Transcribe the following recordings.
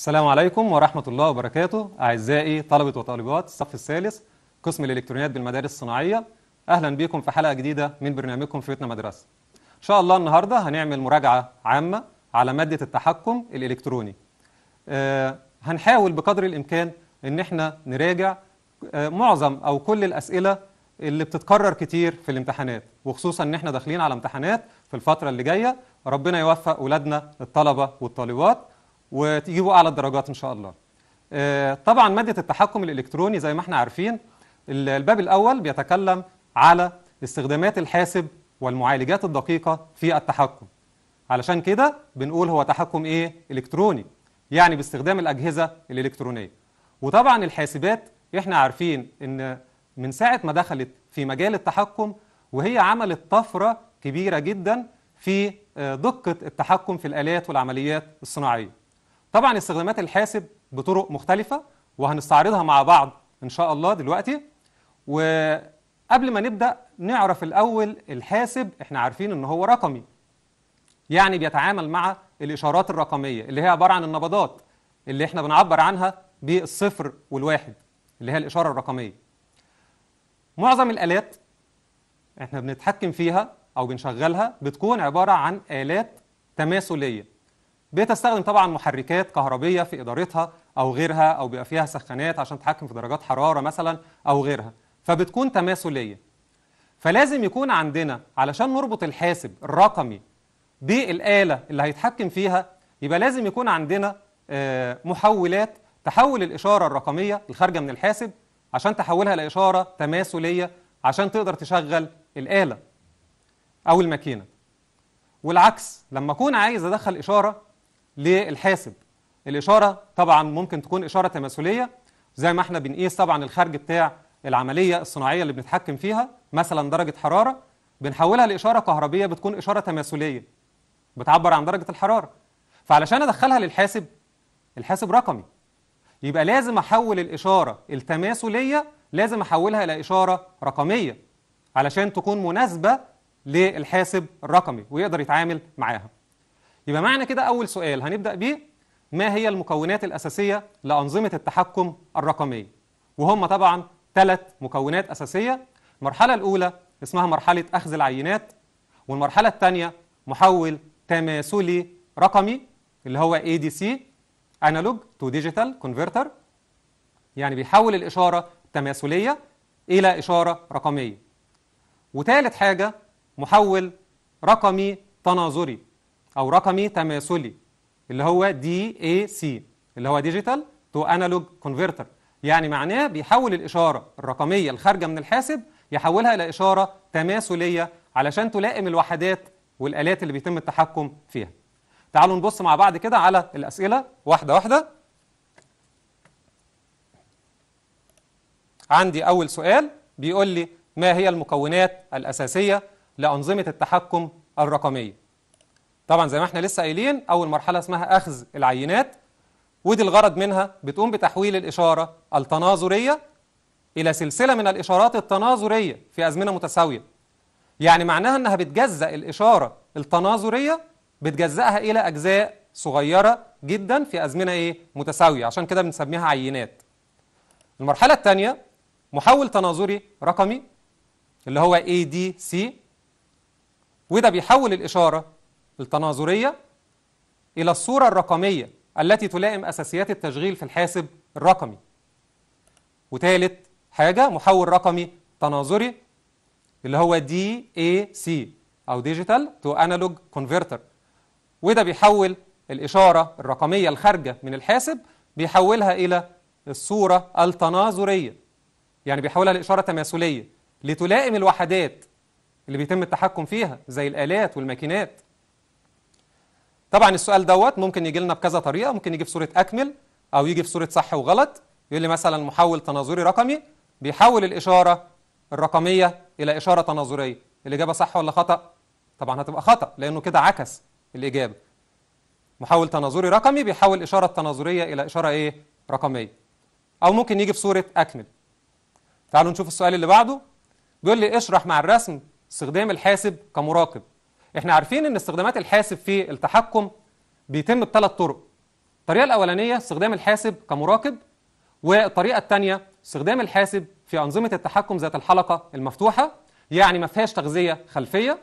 السلام عليكم ورحمة الله وبركاته أعزائي طلبة وطالبات الصف الثالث قسم الإلكترونيات بالمدارس الصناعية أهلا بكم في حلقة جديدة من برنامجكم فيتنا مدرسة إن شاء الله النهاردة هنعمل مراجعة عامة على مادة التحكم الإلكتروني أه هنحاول بقدر الإمكان إن إحنا نراجع أه معظم أو كل الأسئلة اللي بتتكرر كتير في الامتحانات وخصوصا إن إحنا داخلين على امتحانات في الفترة اللي جاية ربنا يوفق أولادنا الطلبة والطالبات وتجيبوا اعلى الدرجات ان شاء الله آه، طبعا ماده التحكم الالكتروني زي ما احنا عارفين الباب الاول بيتكلم على استخدامات الحاسب والمعالجات الدقيقه في التحكم علشان كده بنقول هو تحكم ايه الكتروني يعني باستخدام الاجهزه الالكترونيه وطبعا الحاسبات احنا عارفين ان من ساعه ما دخلت في مجال التحكم وهي عملت طفره كبيره جدا في آه، دقه التحكم في الالات والعمليات الصناعيه طبعا استخدامات الحاسب بطرق مختلفة وهنستعرضها مع بعض إن شاء الله دلوقتي وقبل ما نبدأ نعرف الأول الحاسب إحنا عارفين إن هو رقمي يعني بيتعامل مع الإشارات الرقمية اللي هي عبارة عن النبضات اللي إحنا بنعبر عنها بالصفر والواحد اللي هي الإشارة الرقمية معظم الآلات إحنا بنتحكم فيها أو بنشغلها بتكون عبارة عن آلات تماثلية بتستخدم طبعا محركات كهربيه في ادارتها او غيرها او بيبقى فيها سخانات عشان تتحكم في درجات حراره مثلا او غيرها فبتكون تماثليه فلازم يكون عندنا علشان نربط الحاسب الرقمي بالاله اللي هيتحكم فيها يبقى لازم يكون عندنا آه، محولات تحول الاشاره الرقميه الخارجه من الحاسب عشان تحولها لاشاره تماثليه عشان تقدر تشغل الاله او الماكينه والعكس لما اكون عايز ادخل اشاره للحاسب الإشارة طبعا ممكن تكون إشارة تماثلية زي ما احنا بنقيس طبعا الخارج بتاع العملية الصناعية اللي بنتحكم فيها مثلا درجة حرارة بنحولها لإشارة كهربية بتكون إشارة تماثلية بتعبر عن درجة الحرارة فعلشان أدخلها للحاسب الحاسب رقمي يبقى لازم أحول الإشارة التماثلية لازم أحولها إلى إشارة رقمية علشان تكون مناسبة للحاسب الرقمي ويقدر يتعامل معاها يبقى معنى كده أول سؤال هنبدأ بيه ما هي المكونات الأساسية لأنظمة التحكم الرقمية وهم طبعا ثلاث مكونات أساسية المرحلة الأولى اسمها مرحلة أخذ العينات والمرحلة الثانية محول تماثلي رقمي اللي هو ADC Analog to Digital Converter يعني بيحول الإشارة التماثلية إلى إشارة رقمية وثالث حاجة محول رقمي تناظري او رقمي تماثلي اللي هو دي اي سي اللي هو ديجيتال تو انالوج كونفرتر يعني معناه بيحول الاشاره الرقميه الخارجه من الحاسب يحولها الى اشاره تماثليه علشان تلائم الوحدات والالات اللي بيتم التحكم فيها تعالوا نبص مع بعض كده على الاسئله واحده واحده عندي اول سؤال بيقول لي ما هي المكونات الاساسيه لانظمه التحكم الرقميه طبعا زي ما احنا لسه قايلين اول مرحله اسمها اخذ العينات ودي الغرض منها بتقوم بتحويل الاشاره التناظريه الى سلسله من الاشارات التناظريه في ازمنه متساويه يعني معناها انها بتجزأ الاشاره التناظريه بتجزأها الى اجزاء صغيره جدا في ازمنه ايه متساويه عشان كده بنسميها عينات المرحله الثانيه محول تناظري رقمي اللي هو ADC وده بيحول الاشاره التناظرية إلى الصورة الرقمية التي تلائم أساسيات التشغيل في الحاسب الرقمي وثالث حاجة محول رقمي تناظري اللي هو دي اي سي أو ديجيتال تو أنالوج كونفرتر وده بيحول الإشارة الرقمية الخارجة من الحاسب بيحولها إلى الصورة التناظرية يعني بيحولها لإشارة تماثلية لتلائم الوحدات اللي بيتم التحكم فيها زي الآلات والماكينات طبعا السؤال دوت ممكن يجي لنا بكذا طريقه ممكن يجي في صوره اكمل او يجي في صوره صح وغلط يقول لي مثلا محول تناظري رقمي بيحول الاشاره الرقميه الى اشاره تناظريه الاجابه صح ولا خطا طبعا هتبقى خطا لانه كده عكس الاجابه محول تناظري رقمي بيحول اشاره تناظريه الى اشاره ايه رقميه او ممكن يجي في صوره اكمل تعالوا نشوف السؤال اللي بعده بيقول لي اشرح مع الرسم استخدام الحاسب كمراقب احنا عارفين ان استخدامات الحاسب في التحكم بيتم بثلاث طرق الطريقه الاولانيه استخدام الحاسب كمراقب والطريقه الثانيه استخدام الحاسب في انظمه التحكم ذات الحلقه المفتوحه يعني ما فيهاش تغذيه خلفيه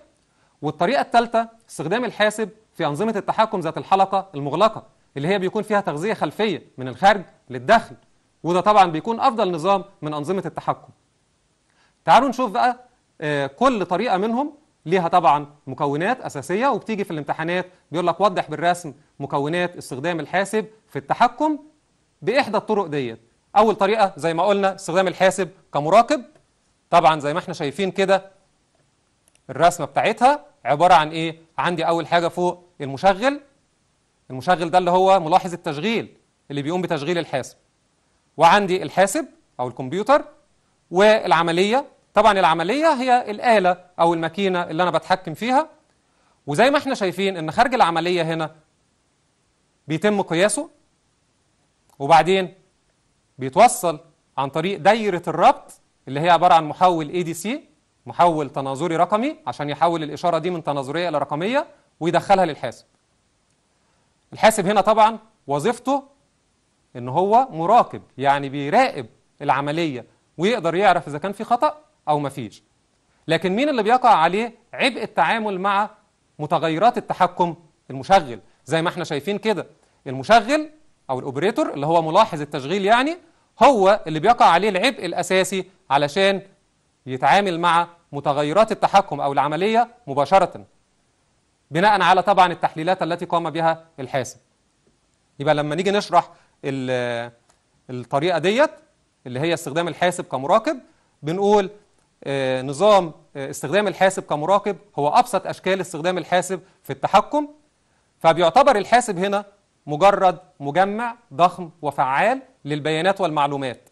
والطريقه الثالثه استخدام الحاسب في انظمه التحكم ذات الحلقه المغلقه اللي هي بيكون فيها تغذيه خلفيه من الخارج للداخل وده طبعا بيكون افضل نظام من انظمه التحكم تعالوا نشوف بقى آه، كل طريقه منهم ليها طبعا مكونات اساسيه وبتيجي في الامتحانات بيقول لك وضح بالرسم مكونات استخدام الحاسب في التحكم باحدى الطرق ديت اول طريقه زي ما قلنا استخدام الحاسب كمراقب طبعا زي ما احنا شايفين كده الرسمه بتاعتها عباره عن ايه عندي اول حاجه فوق المشغل المشغل ده اللي هو ملاحظ التشغيل اللي بيقوم بتشغيل الحاسب وعندي الحاسب او الكمبيوتر والعمليه طبعا العملية هي الآلة أو الماكينة اللي أنا بتحكم فيها وزي ما احنا شايفين إن خارج العملية هنا بيتم قياسه وبعدين بيتوصل عن طريق دايرة الربط اللي هي عبارة عن محول ADC محول تناظري رقمي عشان يحول الإشارة دي من تناظرية إلى رقمية ويدخلها للحاسب الحاسب هنا طبعا وظيفته ان هو مراقب يعني بيراقب العملية ويقدر يعرف إذا كان في خطأ أو ما فيش لكن مين اللي بيقع عليه عبء التعامل مع متغيرات التحكم المشغل زي ما احنا شايفين كده المشغل أو الأوبريتور اللي هو ملاحظ التشغيل يعني هو اللي بيقع عليه العبء الأساسي علشان يتعامل مع متغيرات التحكم أو العملية مباشرة بناء على طبعا التحليلات التي قام بها الحاسب يبقى لما نيجي نشرح الطريقة ديت اللي هي استخدام الحاسب كمراقب بنقول آه، نظام آه، استخدام الحاسب كمراقب هو أبسط أشكال استخدام الحاسب في التحكم فبيعتبر الحاسب هنا مجرد مجمع ضخم وفعال للبيانات والمعلومات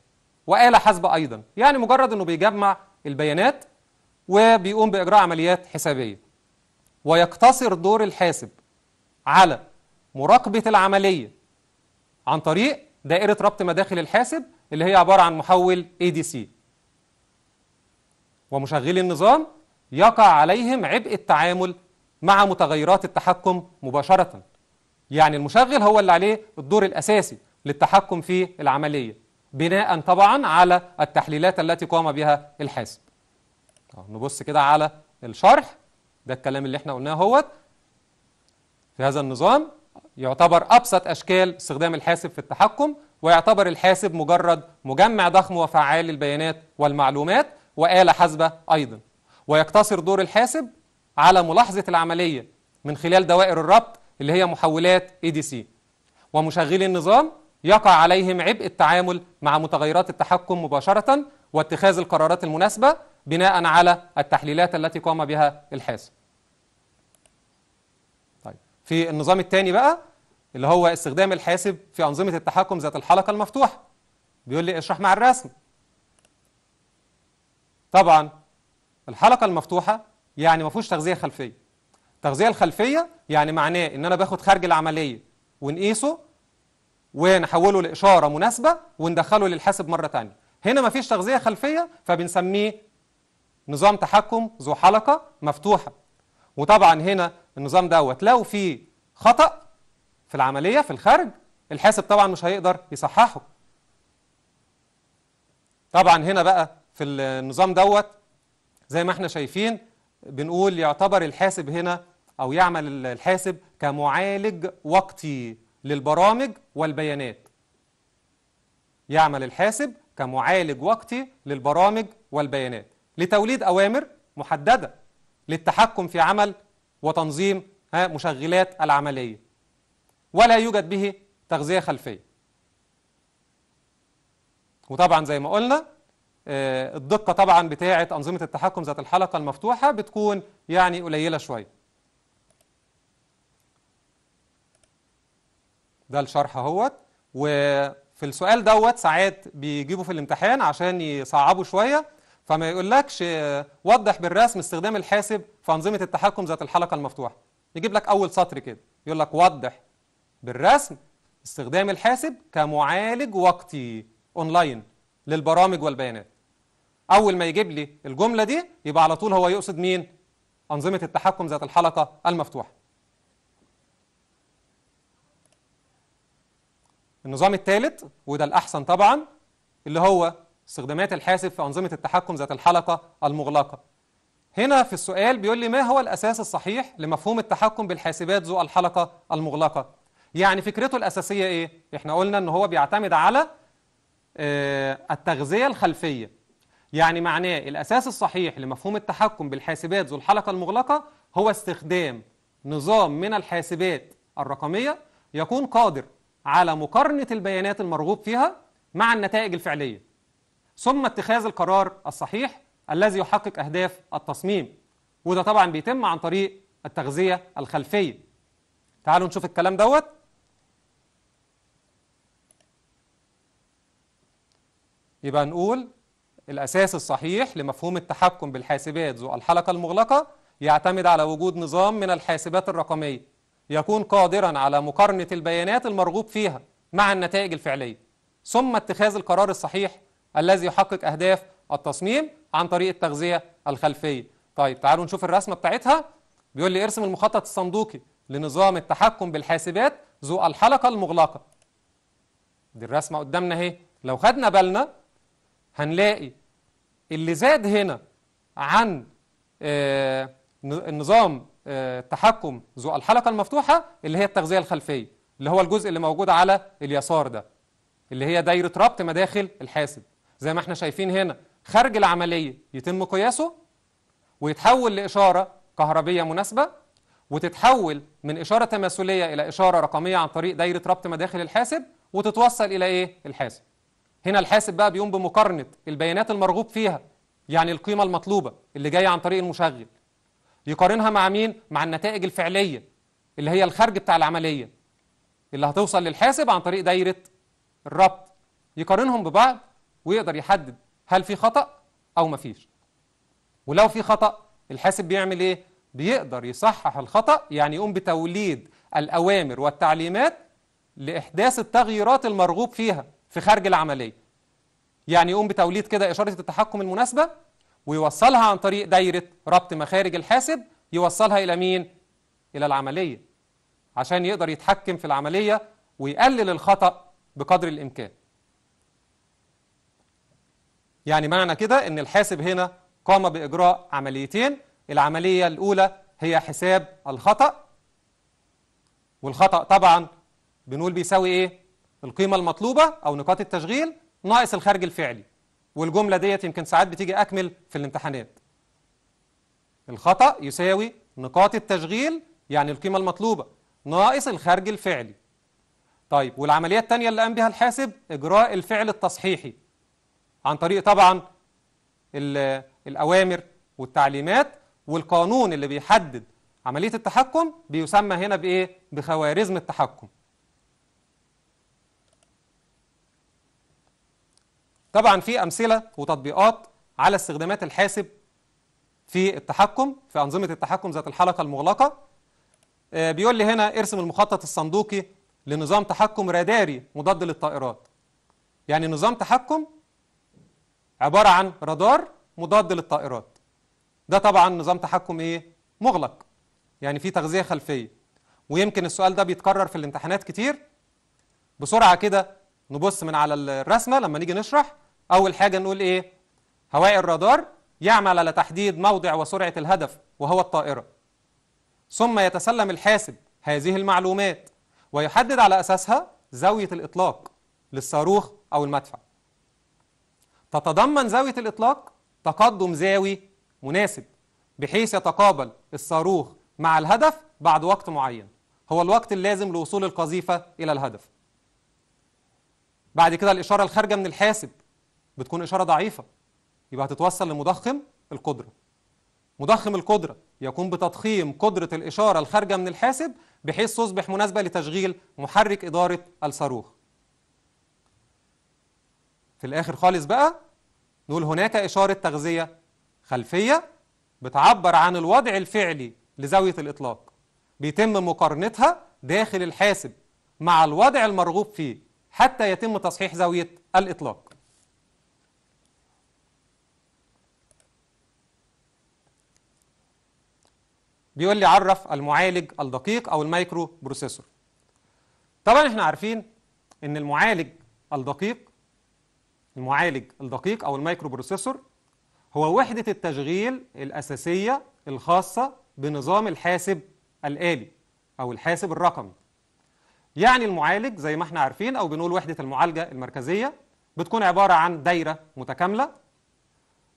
وآلة حاسبة أيضا يعني مجرد أنه بيجمع البيانات وبيقوم بإجراء عمليات حسابية ويقتصر دور الحاسب على مراقبة العملية عن طريق دائرة ربط مداخل الحاسب اللي هي عبارة عن محول ADC ومشغلي النظام يقع عليهم عبء التعامل مع متغيرات التحكم مباشرة يعني المشغل هو اللي عليه الدور الأساسي للتحكم في العملية بناء طبعا على التحليلات التي قام بها الحاسب نبص كده على الشرح ده الكلام اللي احنا قلناه هوت في هذا النظام يعتبر أبسط أشكال استخدام الحاسب في التحكم ويعتبر الحاسب مجرد مجمع ضخم وفعال للبيانات والمعلومات وآلة حاسبة أيضا ويقتصر دور الحاسب على ملاحظة العملية من خلال دوائر الربط اللي هي محولات ADC ومشغلي النظام يقع عليهم عبء التعامل مع متغيرات التحكم مباشرة واتخاذ القرارات المناسبة بناء على التحليلات التي قام بها الحاسب طيب في النظام الثاني بقى اللي هو استخدام الحاسب في أنظمة التحكم ذات الحلقة المفتوحة بيقول لي اشرح مع الرسم طبعا الحلقة المفتوحة يعني ما فيهوش تغذية خلفية التغذية الخلفية يعني معناه ان انا باخد خارج العملية ونقيسه ونحوله لإشارة مناسبة وندخله للحاسب مرة تانية هنا ما فيش تغذية خلفية فبنسميه نظام تحكم ذو حلقة مفتوحة وطبعا هنا النظام دوت لو فيه خطأ في العملية في الخارج الحاسب طبعا مش هيقدر يصححه طبعا هنا بقى في النظام دوت زي ما احنا شايفين بنقول يعتبر الحاسب هنا أو يعمل الحاسب كمعالج وقتي للبرامج والبيانات يعمل الحاسب كمعالج وقتي للبرامج والبيانات لتوليد أوامر محددة للتحكم في عمل وتنظيم مشغلات العملية ولا يوجد به تغذية خلفية وطبعا زي ما قلنا آه، الدقه طبعا بتاعه انظمه التحكم ذات الحلقه المفتوحه بتكون يعني قليله شويه ده الشرح اهوت وفي السؤال دوت ساعات بيجيبوا في الامتحان عشان يصعبوا شويه فما يقولكش آه، وضح بالرسم استخدام الحاسب في انظمه التحكم ذات الحلقه المفتوحه يجيب لك اول سطر كده يقول لك وضح بالرسم استخدام الحاسب كمعالج وقتي اونلاين للبرامج والبيانات أول ما يجيب لي الجملة دي يبقى على طول هو يقصد مين؟ أنظمة التحكم ذات الحلقة المفتوحة النظام الثالث وده الأحسن طبعا اللي هو استخدامات الحاسب في أنظمة التحكم ذات الحلقة المغلقة هنا في السؤال بيقول لي ما هو الأساس الصحيح لمفهوم التحكم بالحاسبات ذو الحلقة المغلقة يعني فكرته الأساسية إيه؟ إحنا قلنا إن هو بيعتمد على آه، التغذية الخلفية يعني معناه الأساس الصحيح لمفهوم التحكم بالحاسبات ذو الحلقة المغلقة هو استخدام نظام من الحاسبات الرقمية يكون قادر على مقارنة البيانات المرغوب فيها مع النتائج الفعلية ثم اتخاذ القرار الصحيح الذي يحقق أهداف التصميم وده طبعا بيتم عن طريق التغذية الخلفية تعالوا نشوف الكلام دوت يبقى نقول الأساس الصحيح لمفهوم التحكم بالحاسبات ذو الحلقة المغلقة يعتمد على وجود نظام من الحاسبات الرقمية يكون قادرا على مقارنة البيانات المرغوب فيها مع النتائج الفعلية ثم اتخاذ القرار الصحيح الذي يحقق أهداف التصميم عن طريق التغذية الخلفية طيب تعالوا نشوف الرسمة بتاعتها بيقول لي ارسم المخطط الصندوقي لنظام التحكم بالحاسبات ذو الحلقة المغلقة دي الرسمة قدامنا اهي لو خدنا بالنا هنلاقي اللي زاد هنا عن آه، نظام التحكم آه، ذو الحلقة المفتوحة اللي هي التغذية الخلفية اللي هو الجزء اللي موجود على اليسار ده اللي هي دايرة ربط مداخل الحاسب زي ما احنا شايفين هنا خارج العملية يتم قياسه ويتحول لإشارة كهربية مناسبة وتتحول من إشارة تماثلية إلى إشارة رقمية عن طريق دايرة ربط مداخل الحاسب وتتوصل إلى إيه؟ الحاسب هنا الحاسب بقى بيقوم بمقارنة البيانات المرغوب فيها يعني القيمة المطلوبة اللي جاية عن طريق المشغل يقارنها مع مين؟ مع النتائج الفعلية اللي هي الخرج بتاع العملية اللي هتوصل للحاسب عن طريق دايرة الربط يقارنهم ببعض ويقدر يحدد هل في خطأ أو مفيش ولو في خطأ الحاسب بيعمل إيه؟ بيقدر يصحح الخطأ يعني يقوم بتوليد الأوامر والتعليمات لإحداث التغييرات المرغوب فيها في خارج العملية يعني يقوم بتوليد كده إشارة التحكم المناسبة ويوصلها عن طريق دايرة ربط مخارج الحاسب يوصلها إلى مين؟ إلى العملية عشان يقدر يتحكم في العملية ويقلل الخطأ بقدر الإمكان يعني معنى كده أن الحاسب هنا قام بإجراء عمليتين العملية الأولى هي حساب الخطأ والخطأ طبعا بنقول بيساوي إيه؟ القيمة المطلوبة أو نقاط التشغيل ناقص الخارج الفعلي والجملة ديت يمكن ساعات بتيجي أكمل في الامتحانات الخطأ يساوي نقاط التشغيل يعني القيمة المطلوبة ناقص الخارج الفعلي طيب والعملية الثانية اللي قام بها الحاسب إجراء الفعل التصحيحي عن طريق طبعا الأوامر والتعليمات والقانون اللي بيحدد عملية التحكم بيسمى هنا بإيه؟ بخوارزم التحكم طبعا في امثله وتطبيقات على استخدامات الحاسب في التحكم في انظمه التحكم ذات الحلقه المغلقه آه، بيقول لي هنا ارسم المخطط الصندوقي لنظام تحكم راداري مضاد للطائرات يعني نظام تحكم عباره عن رادار مضاد للطائرات ده طبعا نظام تحكم ايه مغلق يعني في تغذيه خلفيه ويمكن السؤال ده بيتكرر في الامتحانات كتير بسرعه كده نبص من على الرسمه لما نيجي نشرح أول حاجة نقول إيه؟ هواء الرادار يعمل على تحديد موضع وسرعة الهدف وهو الطائرة ثم يتسلم الحاسب هذه المعلومات ويحدد على أساسها زاوية الإطلاق للصاروخ أو المدفع تتضمن زاوية الإطلاق تقدم زاوي مناسب بحيث يتقابل الصاروخ مع الهدف بعد وقت معين هو الوقت اللازم لوصول القذيفة إلى الهدف بعد كده الإشارة الخارجة من الحاسب بتكون إشارة ضعيفة يبقى هتتوصل لمضخم القدرة مضخم القدرة يقوم بتضخيم قدرة الإشارة الخارجة من الحاسب بحيث تصبح مناسبة لتشغيل محرك إدارة الصاروخ في الآخر خالص بقى نقول هناك إشارة تغذية خلفية بتعبر عن الوضع الفعلي لزاوية الإطلاق بيتم مقارنتها داخل الحاسب مع الوضع المرغوب فيه حتى يتم تصحيح زاوية الإطلاق بيقول لي عرف المعالج الدقيق او المايكرو بروسيسور طبعا احنا عارفين ان المعالج الدقيق المعالج الدقيق او المايكرو بروسيسور هو وحدة التشغيل الأساسية الخاصة بنظام الحاسب الآلي أو الحاسب الرقمي يعني المعالج زي ما احنا عارفين أو بنقول وحدة المعالجة المركزية بتكون عبارة عن دايرة متكاملة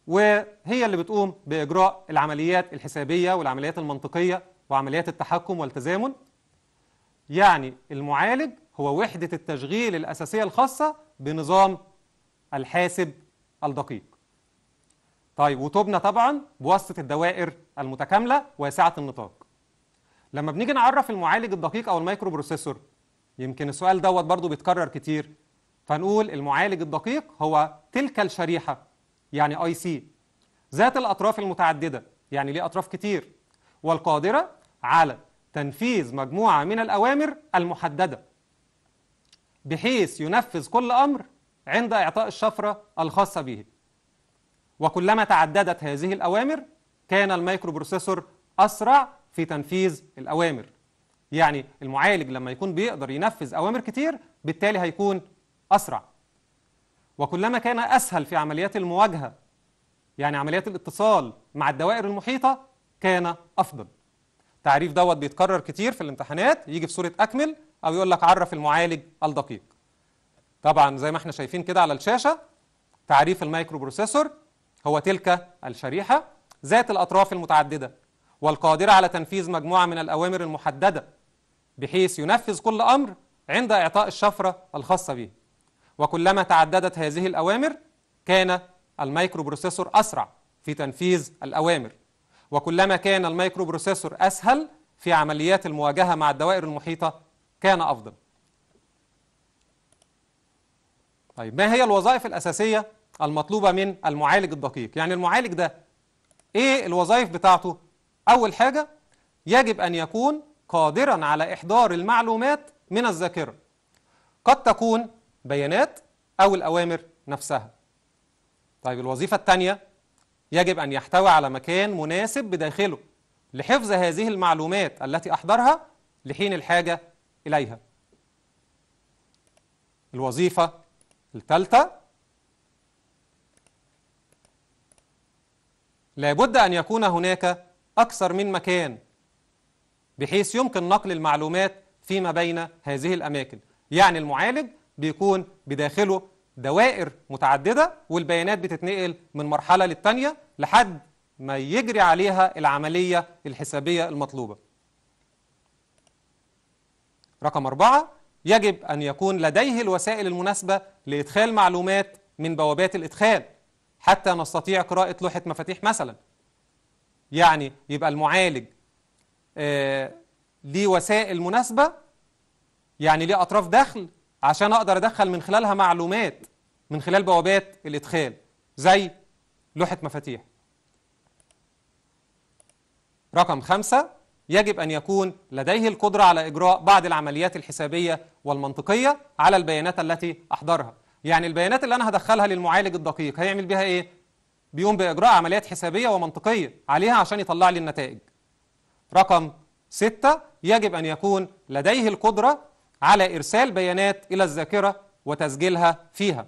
وهي اللي بتقوم باجراء العمليات الحسابيه والعمليات المنطقيه وعمليات التحكم والتزامن يعني المعالج هو وحده التشغيل الاساسيه الخاصه بنظام الحاسب الدقيق طيب وتبنى طبعا بواسطه الدوائر المتكامله واسعه النطاق لما بنيجي نعرف المعالج الدقيق او المايكرو بروسيسور يمكن السؤال دوت برضو بيتكرر كتير فنقول المعالج الدقيق هو تلك الشريحه يعني اي سي ذات الاطراف المتعدده يعني ليه اطراف كتير والقادره على تنفيذ مجموعه من الاوامر المحدده بحيث ينفذ كل امر عند اعطاء الشفره الخاصه به وكلما تعددت هذه الاوامر كان المايكرو بروسيسور اسرع في تنفيذ الاوامر يعني المعالج لما يكون بيقدر ينفذ اوامر كتير بالتالي هيكون اسرع وكلما كان أسهل في عمليات المواجهة يعني عمليات الاتصال مع الدوائر المحيطة كان أفضل تعريف دوت بيتكرر كتير في الامتحانات يجي في صورة أكمل أو يقول لك عرف المعالج الدقيق طبعا زي ما احنا شايفين كده على الشاشة تعريف المايكرو بروسيسور هو تلك الشريحة ذات الأطراف المتعددة والقادرة على تنفيذ مجموعة من الأوامر المحددة بحيث ينفذ كل أمر عند إعطاء الشفرة الخاصة به وكلما تعددت هذه الأوامر كان الميكرو بروسيسور أسرع في تنفيذ الأوامر وكلما كان الميكرو بروسيسور أسهل في عمليات المواجهة مع الدوائر المحيطة كان أفضل طيب ما هي الوظائف الأساسية المطلوبة من المعالج الدقيق يعني المعالج ده إيه الوظائف بتاعته أول حاجة يجب أن يكون قادرا على إحضار المعلومات من الذاكرة قد تكون بيانات أو الأوامر نفسها طيب الوظيفة الثانية يجب أن يحتوي على مكان مناسب بداخله لحفظ هذه المعلومات التي أحضرها لحين الحاجة إليها الوظيفة الثالثة لابد أن يكون هناك أكثر من مكان بحيث يمكن نقل المعلومات فيما بين هذه الأماكن يعني المعالج بيكون بداخله دوائر متعددة والبيانات بتتنقل من مرحلة للتانية لحد ما يجري عليها العملية الحسابية المطلوبة رقم أربعة يجب أن يكون لديه الوسائل المناسبة لإدخال معلومات من بوابات الإدخال حتى نستطيع قراءة لوحة مفاتيح مثلا يعني يبقى المعالج آه، ليه وسائل مناسبة يعني ليه أطراف دخل عشان اقدر ادخل من خلالها معلومات من خلال بوابات الادخال زي لوحه مفاتيح رقم خمسة يجب أن يكون لديه القدرة على إجراء بعض العمليات الحسابية والمنطقية على البيانات التي أحضرها يعني البيانات اللي أنا هدخلها للمعالج الدقيق هيعمل بها إيه؟ بيقوم بإجراء عمليات حسابية ومنطقية عليها عشان يطلع لي النتائج رقم ستة يجب أن يكون لديه القدرة على إرسال بيانات إلى الذاكرة وتسجيلها فيها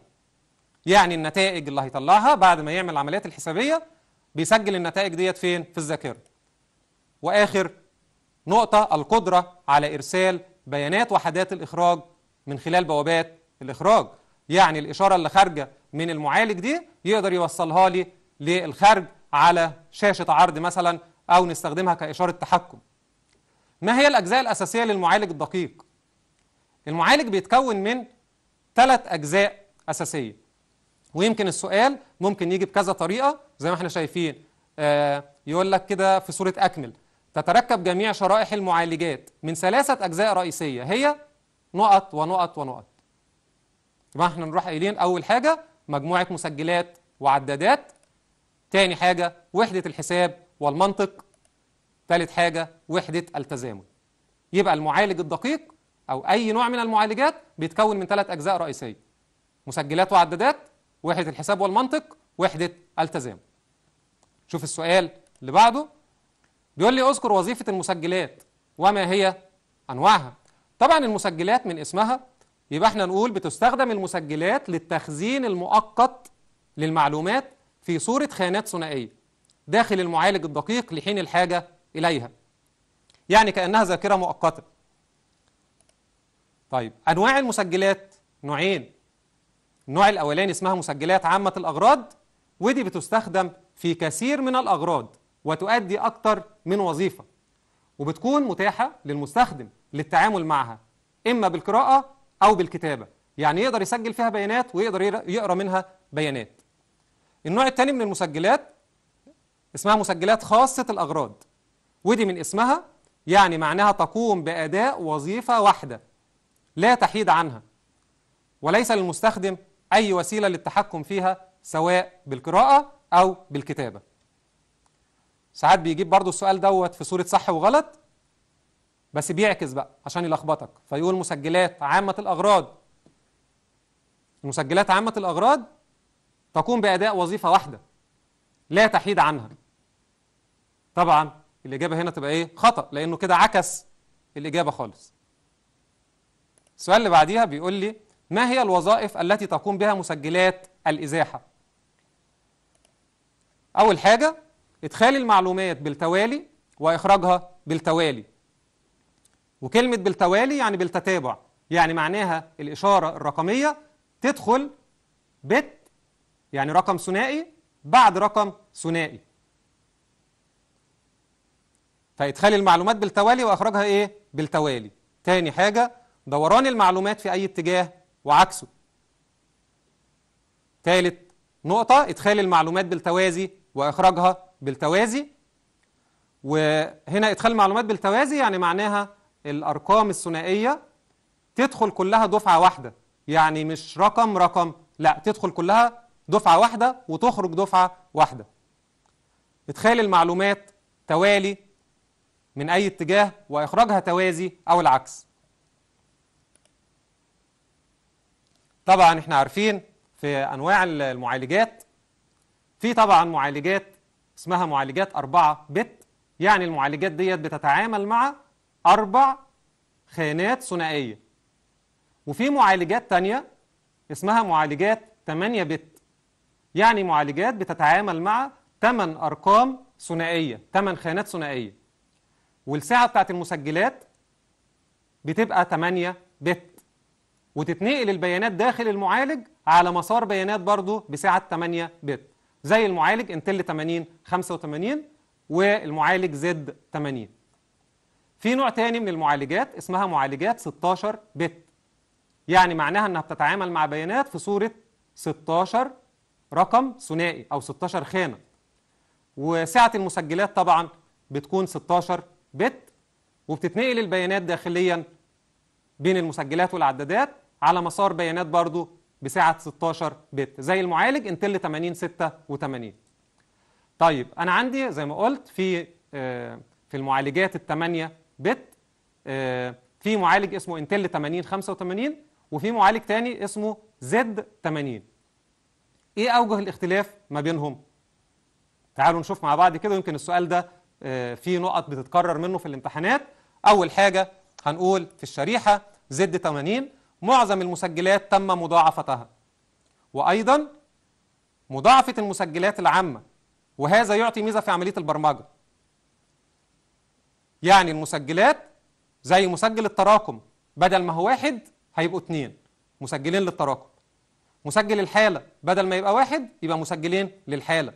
يعني النتائج اللي هيطلعها بعد ما يعمل العمليات الحسابية بيسجل النتائج ديت فين؟ في الذاكرة وآخر نقطة القدرة على إرسال بيانات وحدات الإخراج من خلال بوابات الإخراج يعني الإشارة اللي خارجة من المعالج دي يقدر يوصلها لي للخارج على شاشة عرض مثلا أو نستخدمها كإشارة تحكم ما هي الأجزاء الأساسية للمعالج الدقيق؟ المعالج بيتكون من ثلاث أجزاء أساسية ويمكن السؤال ممكن يجي بكذا طريقة زي ما احنا شايفين آه يقول لك كده في صورة أكمل تتركب جميع شرائح المعالجات من ثلاثة أجزاء رئيسية هي نقط ونقط ونقط ما احنا نروح قايلين أول حاجة مجموعة مسجلات وعدادات تاني حاجة وحدة الحساب والمنطق ثالث حاجة وحدة التزامن يبقى المعالج الدقيق أو أي نوع من المعالجات بيتكون من ثلاث أجزاء رئيسية مسجلات وعدادات وحدة الحساب والمنطق وحدة التزام شوف السؤال اللي بعده بيقول لي أذكر وظيفة المسجلات وما هي أنواعها طبعا المسجلات من اسمها يبقى احنا نقول بتستخدم المسجلات للتخزين المؤقت للمعلومات في صورة خانات ثنائية داخل المعالج الدقيق لحين الحاجة إليها يعني كأنها ذاكرة مؤقتة طيب أنواع المسجلات نوعين النوع الأولاني اسمها مسجلات عامة الأغراض ودي بتستخدم في كثير من الأغراض وتؤدي أكتر من وظيفة وبتكون متاحة للمستخدم للتعامل معها إما بالقراءة أو بالكتابة يعني يقدر يسجل فيها بيانات ويقدر يقرأ منها بيانات النوع الثاني من المسجلات اسمها مسجلات خاصة الأغراض ودي من اسمها يعني معناها تقوم بأداء وظيفة واحدة لا تحيد عنها وليس للمستخدم أي وسيلة للتحكم فيها سواء بالقراءة أو بالكتابة ساعات بيجيب برضو السؤال دوت في صورة صح وغلط بس بيعكس بقى عشان يلخبطك فيقول مسجلات عامة الأغراض مسجلات عامة الأغراض تقوم بأداء وظيفة واحدة لا تحيد عنها طبعا الإجابة هنا تبقى إيه؟ خطأ لأنه كده عكس الإجابة خالص السؤال اللي بعديها بيقول لي ما هي الوظائف التي تقوم بها مسجلات الإزاحة؟ أول حاجة إدخال المعلومات بالتوالي وإخراجها بالتوالي وكلمة بالتوالي يعني بالتتابع يعني معناها الإشارة الرقمية تدخل بت يعني رقم ثنائي بعد رقم ثنائي فإدخال المعلومات بالتوالي وإخراجها إيه؟ بالتوالي تاني حاجة دوران المعلومات في أي اتجاه وعكسه ثالث نقطة إدخال المعلومات بالتوازي وإخراجها بالتوازي وهنا إدخال المعلومات بالتوازي يعني معناها الأرقام الثنائية تدخل كلها دفعة واحدة يعني مش رقم رقم لا تدخل كلها دفعة واحدة وتخرج دفعة واحدة إدخال المعلومات توالي من أي اتجاه وإخراجها توازي أو العكس طبعا احنا عارفين في انواع المعالجات في طبعا معالجات اسمها معالجات أربعة بت يعني المعالجات ديت بتتعامل مع اربع خانات ثنائيه وفي معالجات تانية اسمها معالجات 8 بت يعني معالجات بتتعامل مع 8 ارقام ثنائيه 8 خانات ثنائيه والسعه بتاعت المسجلات بتبقى 8 بت وتتنقل البيانات داخل المعالج على مسار بيانات برضه بسعة 8 بت زي المعالج انتل 80 85 والمعالج زد 80 في نوع تاني من المعالجات اسمها معالجات 16 بت يعني معناها انها بتتعامل مع بيانات في صورة 16 رقم ثنائي او 16 خانة وسعة المسجلات طبعا بتكون 16 بت وبتتنقل البيانات داخليا بين المسجلات والعدادات على مسار بيانات برضو بسعة 16 بت زي المعالج انتل 8086 طيب انا عندي زي ما قلت في آه، في المعالجات ال 8 بت آه، في معالج اسمه انتل 8085 وفي معالج تاني اسمه زد 80 ايه اوجه الاختلاف ما بينهم تعالوا نشوف مع بعض كده يمكن السؤال ده آه، في نقط بتتكرر منه في الامتحانات اول حاجه هنقول في الشريحه زد 80 معظم المسجلات تم مضاعفتها وأيضا مضاعفة المسجلات العامة وهذا يعطي ميزة في عملية البرمجة يعني المسجلات زي مسجل التراكم بدل ما هو واحد هيبقوا اتنين مسجلين للتراكم مسجل الحالة بدل ما يبقى واحد يبقى مسجلين للحالة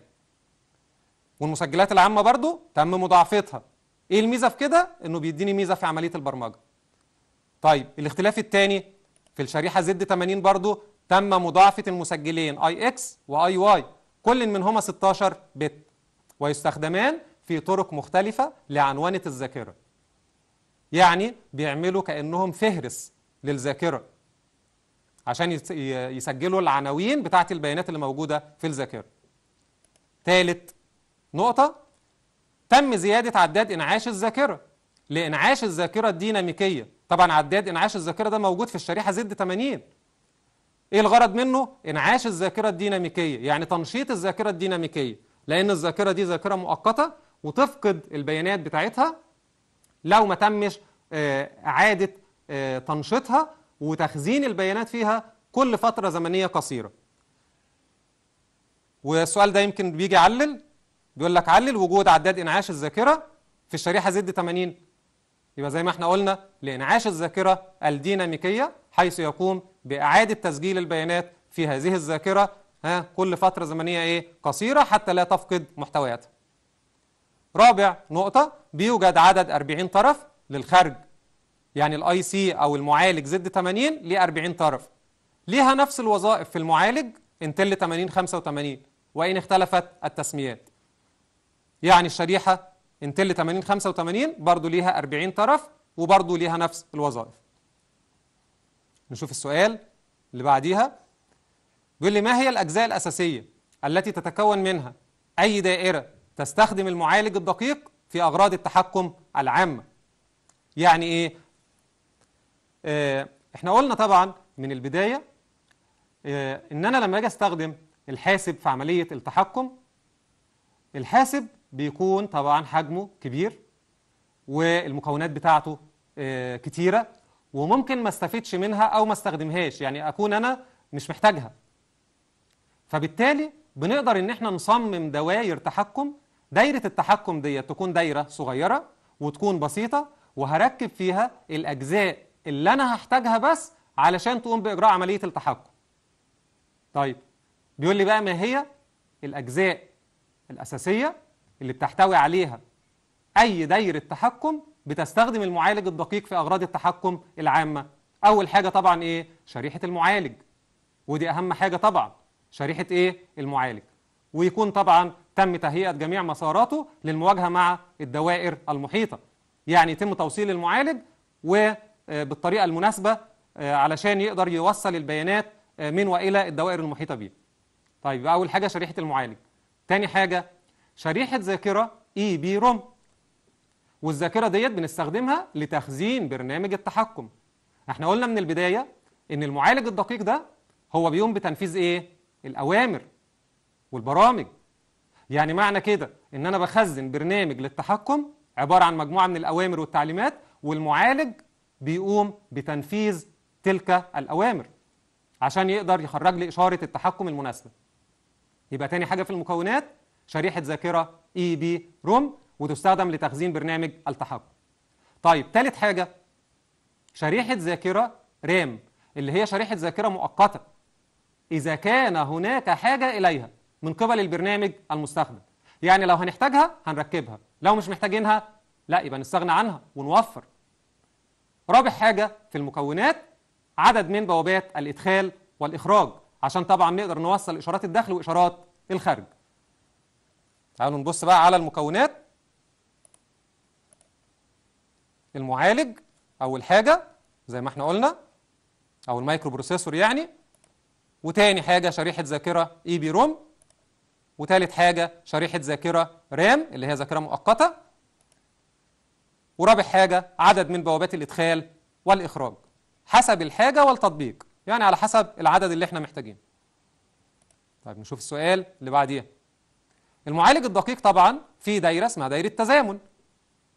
والمسجلات العامة برضو تم مضاعفتها ايه الميزة في كده انه بيديني ميزة في عملية البرمجة طيب الاختلاف الثاني في الشريحة زد 80 برضو تم مضاعفة المسجلين اي اكس واي واي كل منهما 16 بت ويستخدمان في طرق مختلفة لعنوانة الذاكرة يعني بيعملوا كأنهم فهرس للذاكرة عشان يسجلوا العناوين بتاعة البيانات اللي موجودة في الذاكرة ثالث نقطة تم زيادة عداد إنعاش الذاكرة لإنعاش الذاكرة الديناميكية طبعا عداد إنعاش الذاكرة ده موجود في الشريحة زد 80 إيه الغرض منه؟ إنعاش الذاكرة الديناميكية يعني تنشيط الذاكرة الديناميكية لأن الذاكرة دي ذاكرة مؤقتة وتفقد البيانات بتاعتها لو ما تمش آه، إعادة آه، تنشيطها وتخزين البيانات فيها كل فترة زمنية قصيرة والسؤال ده يمكن بيجي علل بيقول لك علل وجود عداد انعاش الذاكره في الشريحه زد 80 يبقى زي ما احنا قلنا لإنعاش الذاكرة الديناميكية حيث يقوم بإعادة تسجيل البيانات في هذه الذاكرة ها كل فترة زمنية ايه قصيرة حتى لا تفقد محتوياتها رابع نقطة بيوجد عدد 40 طرف للخرج يعني الاي سي او المعالج زد 80 ل 40 طرف ليها نفس الوظائف في المعالج انتل 80 85 وان اختلفت التسميات يعني الشريحة انتل 80 85 برضو ليها 40 طرف وبرضو ليها نفس الوظائف نشوف السؤال اللي بعديها بيقول لي ما هي الأجزاء الأساسية التي تتكون منها أي دائرة تستخدم المعالج الدقيق في أغراض التحكم العامة يعني إيه؟ آه إحنا قلنا طبعا من البداية آه إن أنا لما أجي أستخدم الحاسب في عملية التحكم الحاسب بيكون طبعا حجمه كبير والمكونات بتاعته آه، كتيرة وممكن ما استفدش منها أو ما استخدمهاش يعني أكون أنا مش محتاجها فبالتالي بنقدر إن احنا نصمم دوائر تحكم دايرة التحكم دي تكون دايرة صغيرة وتكون بسيطة وهركب فيها الأجزاء اللي أنا هحتاجها بس علشان تقوم بإجراء عملية التحكم طيب بيقول لي بقى ما هي الأجزاء الأساسية اللي بتحتوي عليها أي دايرة تحكم بتستخدم المعالج الدقيق في أغراض التحكم العامة أول حاجة طبعا إيه؟ شريحة المعالج ودي أهم حاجة طبعا شريحة إيه؟ المعالج ويكون طبعا تم تهيئة جميع مساراته للمواجهة مع الدوائر المحيطة يعني يتم توصيل المعالج وبالطريقة آه، المناسبة آه، علشان يقدر يوصل البيانات آه، من وإلى الدوائر المحيطة بيه طيب أول حاجة شريحة المعالج تاني حاجة شريحة ذاكرة اي بي روم والذاكرة ديت بنستخدمها لتخزين برنامج التحكم احنا قلنا من البداية ان المعالج الدقيق ده هو بيقوم بتنفيذ ايه؟ الاوامر والبرامج يعني معنى كده ان انا بخزن برنامج للتحكم عبارة عن مجموعة من الاوامر والتعليمات والمعالج بيقوم بتنفيذ تلك الأوامر عشان يقدر يخرج لي إشارة التحكم المناسبة يبقى تاني حاجة في المكونات شريحه ذاكره اي بي روم وتستخدم لتخزين برنامج التحكم طيب ثالث حاجه شريحه ذاكره رام اللي هي شريحه ذاكره مؤقته اذا كان هناك حاجه اليها من قبل البرنامج المستخدم يعني لو هنحتاجها هنركبها لو مش محتاجينها لا يبقى نستغنى عنها ونوفر رابع حاجة في المكونات عدد من بوابات الإدخال والإخراج عشان طبعا نقدر نوصل إشارات الدخل وإشارات الخارج تعالوا نبص بقى على المكونات المعالج أول حاجة زي ما احنا قلنا أو المايكرو بروسيسور يعني وتاني حاجة شريحة ذاكرة اي بي روم وتالت حاجة شريحة ذاكرة رام اللي هي ذاكرة مؤقتة ورابع حاجة عدد من بوابات الإدخال والإخراج حسب الحاجة والتطبيق يعني على حسب العدد اللي احنا محتاجينه طيب نشوف السؤال اللي بعديه المعالج الدقيق طبعا في دايره اسمها دايره تزامن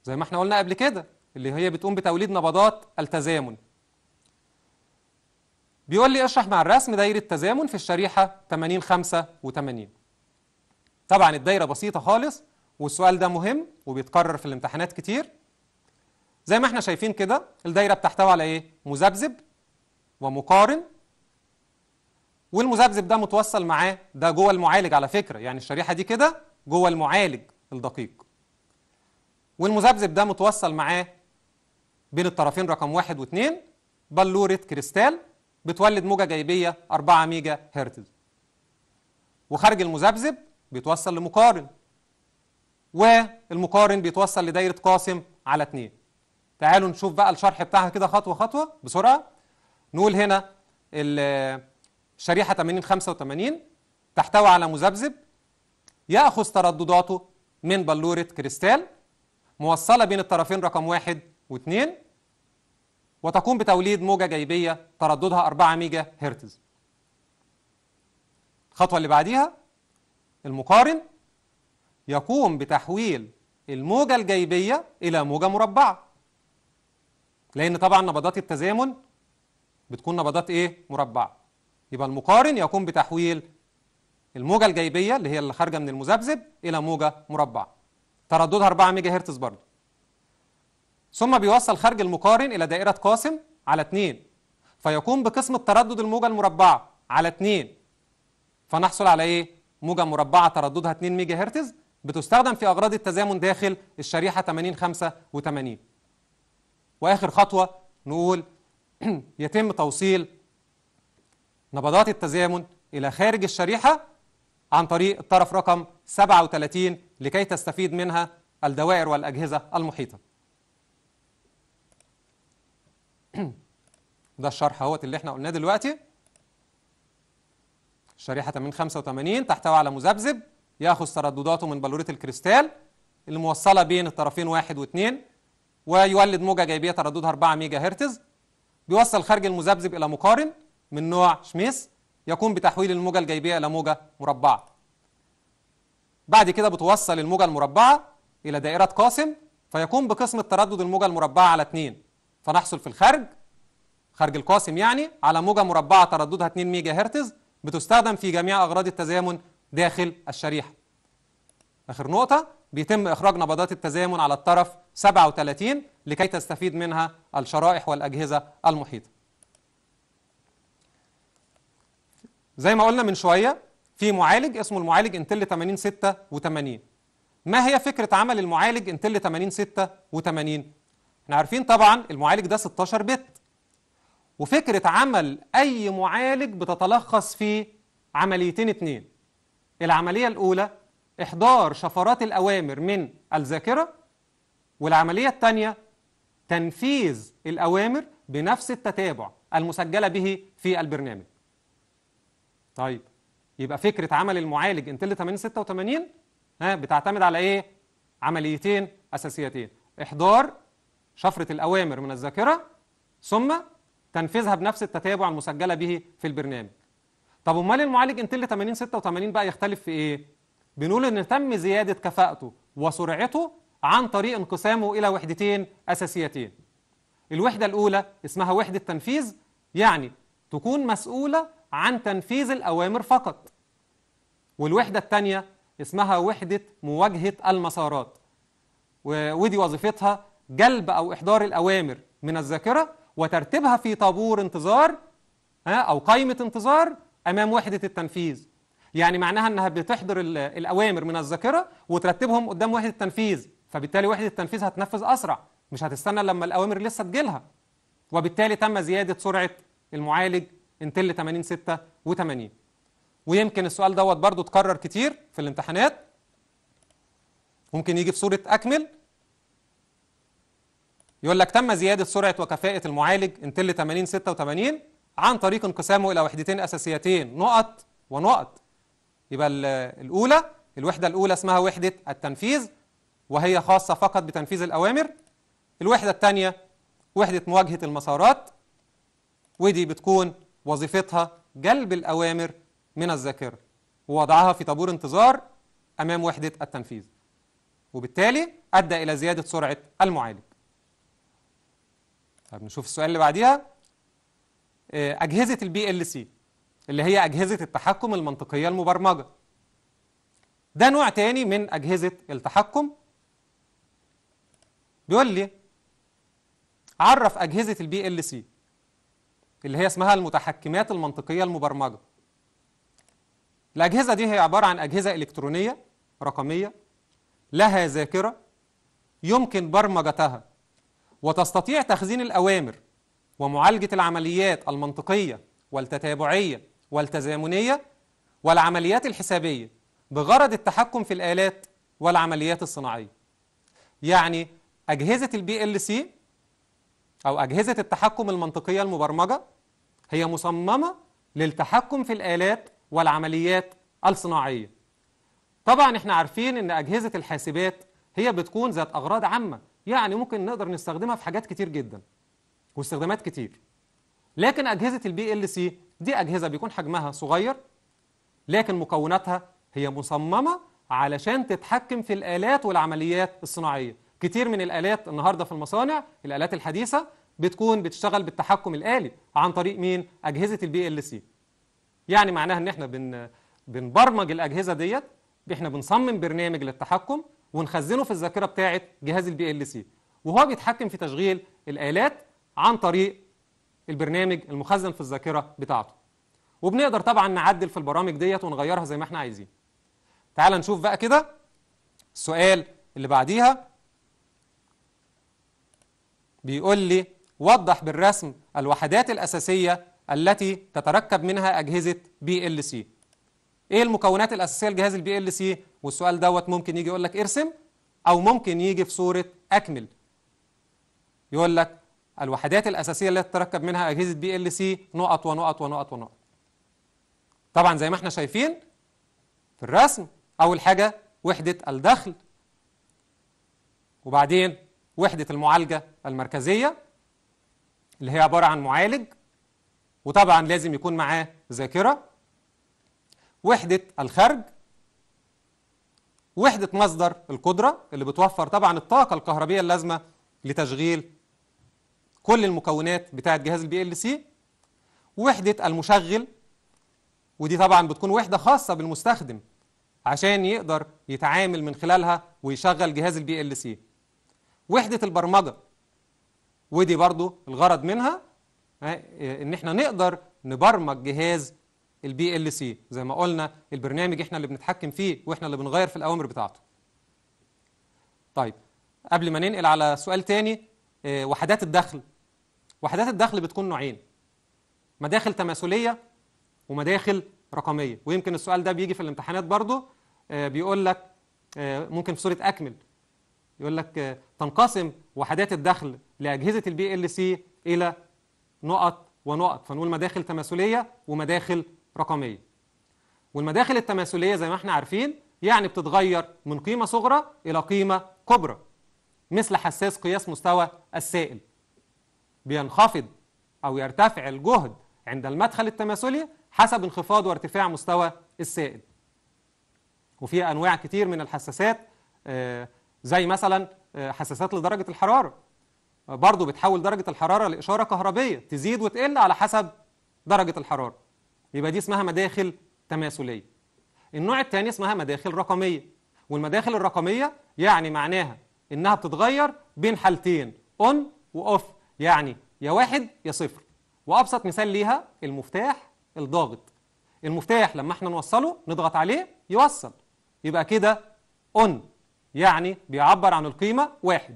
زي ما احنا قلنا قبل كده اللي هي بتقوم بتوليد نبضات التزامن بيقول لي اشرح مع الرسم دايره تزامن في الشريحه 80 85 طبعا الدايره بسيطه خالص والسؤال ده مهم وبيتكرر في الامتحانات كتير زي ما احنا شايفين كده الدايره بتحتوي على ايه مذبذب ومقارن والمذبذب ده متوصل معاه ده جوه المعالج على فكرة يعني الشريحة دي كده جوه المعالج الدقيق والمذبذب ده متوصل معاه بين الطرفين رقم واحد واثنين بلورة كريستال بتولد موجة جايبية 4 ميجا هرتز وخارج المذبذب بيتوصل لمقارن والمقارن بيتوصل لدايرة قاسم على 2 تعالوا نشوف بقى الشرح بتاعها كده خطوة خطوة بسرعة نقول هنا الشريحة 80 85 تحتوي على مذبذب يأخذ تردداته من بلورة كريستال موصلة بين الطرفين رقم واحد واثنين وتقوم بتوليد موجة جيبية ترددها 4 ميجا هرتز الخطوة اللي بعديها المقارن يقوم بتحويل الموجة الجيبية إلى موجة مربعة لأن طبعا نبضات التزامن بتكون نبضات إيه؟ مربعة يبقى المقارن يقوم بتحويل الموجة الجيبية اللي هي اللي خارجة من المذبذب إلى موجة مربعة ترددها 4 ميجا هرتز برضه ثم بيوصل خارج المقارن إلى دائرة قاسم على 2 فيقوم بقسم التردد الموجة المربعة على 2 فنحصل على إيه؟ موجة مربعة ترددها 2 ميجا هرتز بتستخدم في أغراض التزامن داخل الشريحة 80 85 وآخر خطوة نقول يتم توصيل نبضات التزامن إلى خارج الشريحة عن طريق الطرف رقم 37 لكي تستفيد منها الدوائر والأجهزة المحيطة ده الشرح اهوت اللي احنا قلناه دلوقتي شريحة 85 تحتوي على مذبذب يأخذ تردداته من بلورة الكريستال الموصلة بين الطرفين واحد واثنين ويولد موجة جايبية ترددها 4 ميجا هرتز بيوصل خارج المذبذب إلى مقارن من نوع شميس يقوم بتحويل الموجة الجيبية إلى موجة مربعة بعد كده بتوصل الموجة المربعة إلى دائرة قاسم فيقوم بقسم التردد الموجة المربعة على 2 فنحصل في الخارج خارج القاسم يعني على موجة مربعة ترددها 2 ميجا هرتز بتستخدم في جميع أغراض التزامن داخل الشريحة آخر نقطة بيتم إخراج نبضات التزامن على الطرف 37 لكي تستفيد منها الشرائح والأجهزة المحيطة زي ما قلنا من شوية في معالج اسمه المعالج انتل 8086 ما هي فكرة عمل المعالج انتل 8086 احنا عارفين طبعا المعالج ده 16 بت وفكرة عمل أي معالج بتتلخص في عمليتين اتنين العملية الأولى إحضار شفرات الأوامر من الذاكرة والعملية الثانية تنفيذ الأوامر بنفس التتابع المسجلة به في البرنامج طيب يبقى فكره عمل المعالج انتل 886 ها بتعتمد على ايه عمليتين اساسيتين احضار شفره الاوامر من الذاكره ثم تنفيذها بنفس التتابع المسجله به في البرنامج طب امال المعالج انتل 8086 بقى يختلف في ايه بنقول ان تم زياده كفاءته وسرعته عن طريق انقسامه الى وحدتين اساسيتين الوحده الاولى اسمها وحده تنفيذ يعني تكون مسؤوله عن تنفيذ الأوامر فقط والوحدة الثانية اسمها وحدة مواجهة المسارات ودي وظيفتها جلب أو إحضار الأوامر من الذاكرة وترتيبها في طابور انتظار أو قائمة انتظار أمام وحدة التنفيذ يعني معناها أنها بتحضر الأوامر من الذاكرة وترتبهم قدام وحدة التنفيذ فبالتالي وحدة التنفيذ هتنفذ أسرع مش هتستنى لما الأوامر لسه تجيلها وبالتالي تم زيادة سرعة المعالج انتل 80 86 ويمكن السؤال دوت برضو اتكرر كتير في الامتحانات ممكن يجي في صورة أكمل يقول لك تم زيادة سرعة وكفاءة المعالج انتل 80 86 عن طريق انقسامه إلى وحدتين أساسيتين نقط ونقط يبقى الأولى الوحدة الأولى اسمها وحدة التنفيذ وهي خاصة فقط بتنفيذ الأوامر الوحدة الثانية وحدة مواجهة المسارات ودي بتكون وظيفتها جلب الأوامر من الذاكرة ووضعها في طابور انتظار أمام وحدة التنفيذ وبالتالي أدى إلى زيادة سرعة المعالج طيب نشوف السؤال اللي بعديها آه، أجهزة البي ال سي اللي هي أجهزة التحكم المنطقية المبرمجة ده نوع تاني من أجهزة التحكم بيقول لي عرف أجهزة البي ال سي اللي هي اسمها المتحكمات المنطقية المبرمجة الأجهزة دي هي عبارة عن أجهزة إلكترونية رقمية لها ذاكرة يمكن برمجتها وتستطيع تخزين الأوامر ومعالجة العمليات المنطقية والتتابعية والتزامنية والعمليات الحسابية بغرض التحكم في الآلات والعمليات الصناعية يعني أجهزة البي ال سي أو أجهزة التحكم المنطقية المبرمجة هي مصممة للتحكم في الآلات والعمليات الصناعية طبعا احنا عارفين ان أجهزة الحاسبات هي بتكون ذات أغراض عامة يعني ممكن نقدر نستخدمها في حاجات كتير جدا واستخدامات كتير لكن أجهزة البي ال سي دي أجهزة بيكون حجمها صغير لكن مكوناتها هي مصممة علشان تتحكم في الآلات والعمليات الصناعية كتير من الآلات النهاردة في المصانع الآلات الحديثة بتكون بتشتغل بالتحكم الآلي عن طريق مين؟ أجهزة البي ال سي يعني معناها إن إحنا بن بنبرمج الأجهزة ديت إحنا بنصمم برنامج للتحكم ونخزنه في الذاكرة بتاعة جهاز البي ال سي وهو بيتحكم في تشغيل الآلات عن طريق البرنامج المخزن في الذاكرة بتاعته وبنقدر طبعا نعدل في البرامج ديت ونغيرها زي ما احنا عايزين تعال نشوف بقى كده السؤال اللي بعديها بيقول لي وضح بالرسم الوحدات الأساسية التي تتركب منها أجهزة بي ال سي إيه المكونات الأساسية لجهاز البي ال سي والسؤال دوت ممكن يجي يقول لك ارسم أو ممكن يجي في صورة أكمل يقول لك الوحدات الأساسية التي تتركب منها أجهزة بي ال سي نقط ونقط ونقط ونقط طبعا زي ما احنا شايفين في الرسم أول حاجة وحدة الدخل وبعدين وحدة المعالجة المركزية اللي هي عبارة عن معالج وطبعا لازم يكون معاه ذاكرة وحدة الخرج وحدة مصدر القدرة اللي بتوفر طبعا الطاقة الكهربية اللازمة لتشغيل كل المكونات بتاعة جهاز البي ال سي وحدة المشغل ودي طبعا بتكون وحدة خاصة بالمستخدم عشان يقدر يتعامل من خلالها ويشغل جهاز البي ال سي وحدة البرمجة ودي برضو الغرض منها آه، ان احنا نقدر نبرمج جهاز البي ال سي زي ما قلنا البرنامج احنا اللي بنتحكم فيه واحنا اللي بنغير في الاوامر بتاعته طيب قبل ما ننقل على سؤال تاني آه، وحدات الدخل وحدات الدخل بتكون نوعين مداخل تماثليه ومداخل رقميه ويمكن السؤال ده بيجي في الامتحانات برضه آه، بيقول لك ممكن في صوره اكمل يقول لك تنقسم وحدات الدخل لأجهزة البي ال سي إلى نقط ونقط فنقول مداخل تماثلية ومداخل رقمية والمداخل التماثلية زي ما احنا عارفين يعني بتتغير من قيمة صغرى إلى قيمة كبرى مثل حساس قياس مستوى السائل بينخفض أو يرتفع الجهد عند المدخل التماثلي حسب انخفاض وارتفاع مستوى السائل وفي أنواع كتير من الحساسات آه، زي مثلا آه، حساسات لدرجة الحرارة آه، برضو بتحول درجة الحرارة لإشارة كهربية تزيد وتقل على حسب درجة الحرارة يبقى دي اسمها مداخل تماثلية النوع الثاني اسمها مداخل رقمية والمداخل الرقمية يعني معناها إنها بتتغير بين حالتين أون وأوف يعني يا واحد يا صفر وأبسط مثال ليها المفتاح الضاغط المفتاح لما احنا نوصله نضغط عليه يوصل يبقى كده أون يعني بيعبر عن القيمة واحد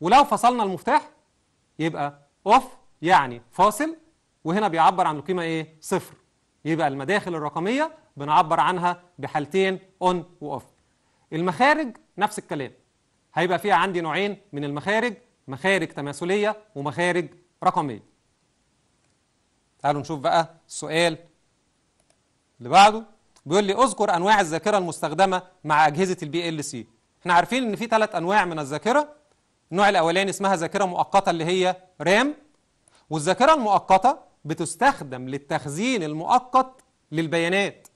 ولو فصلنا المفتاح يبقى اوف يعني فاصل وهنا بيعبر عن القيمة ايه صفر يبقى المداخل الرقمية بنعبر عنها بحالتين أون واوف المخارج نفس الكلام هيبقى فيها عندي نوعين من المخارج مخارج تماثلية ومخارج رقمية تعالوا نشوف بقى السؤال اللي بعده بيقول لي اذكر انواع الذاكره المستخدمه مع اجهزه البي ال سي احنا عارفين ان في ثلاث انواع من الذاكره النوع الاولاني اسمها ذاكره مؤقته اللي هي رام والذاكره المؤقته بتستخدم للتخزين المؤقت للبيانات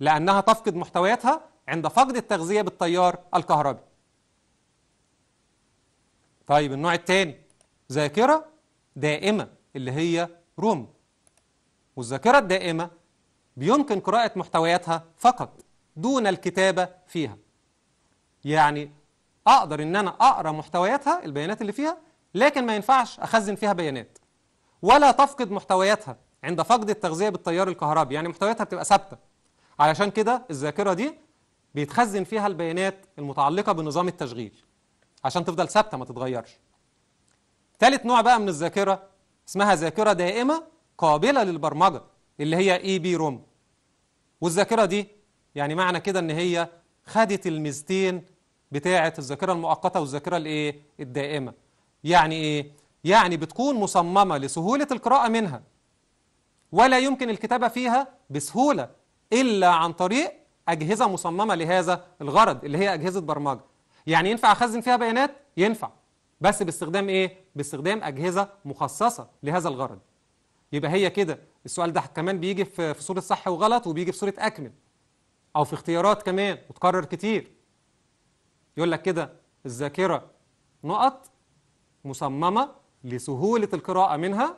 لانها تفقد محتوياتها عند فقد التغذيه بالتيار الكهربي طيب النوع الثاني ذاكره دائمه اللي هي روم والذاكره الدائمه بيمكن قراءة محتوياتها فقط دون الكتابة فيها يعني أقدر إن أنا أقرأ محتوياتها البيانات اللي فيها لكن ما ينفعش أخزن فيها بيانات ولا تفقد محتوياتها عند فقد التغذية بالتيار الكهربي يعني محتوياتها بتبقى ثابتة علشان كده الذاكرة دي بيتخزن فيها البيانات المتعلقة بنظام التشغيل عشان تفضل ثابتة ما تتغيرش ثالث نوع بقى من الذاكرة اسمها ذاكرة دائمة قابلة للبرمجة اللي هي اي بي روم والذاكره دي يعني معنى كده ان هي خدت الميزتين بتاعه الذاكره المؤقته والذاكره الايه الدائمه يعني ايه يعني بتكون مصممه لسهوله القراءه منها ولا يمكن الكتابه فيها بسهوله الا عن طريق اجهزه مصممه لهذا الغرض اللي هي اجهزه برمجه يعني ينفع اخزن فيها بيانات ينفع بس باستخدام ايه باستخدام اجهزه مخصصه لهذا الغرض يبقى هي كده السؤال ده كمان بيجي في في صوره صح وغلط وبيجي في صوره اكمل او في اختيارات كمان وتكرر كتير يقول لك كده الذاكره نقط مصممه لسهوله القراءه منها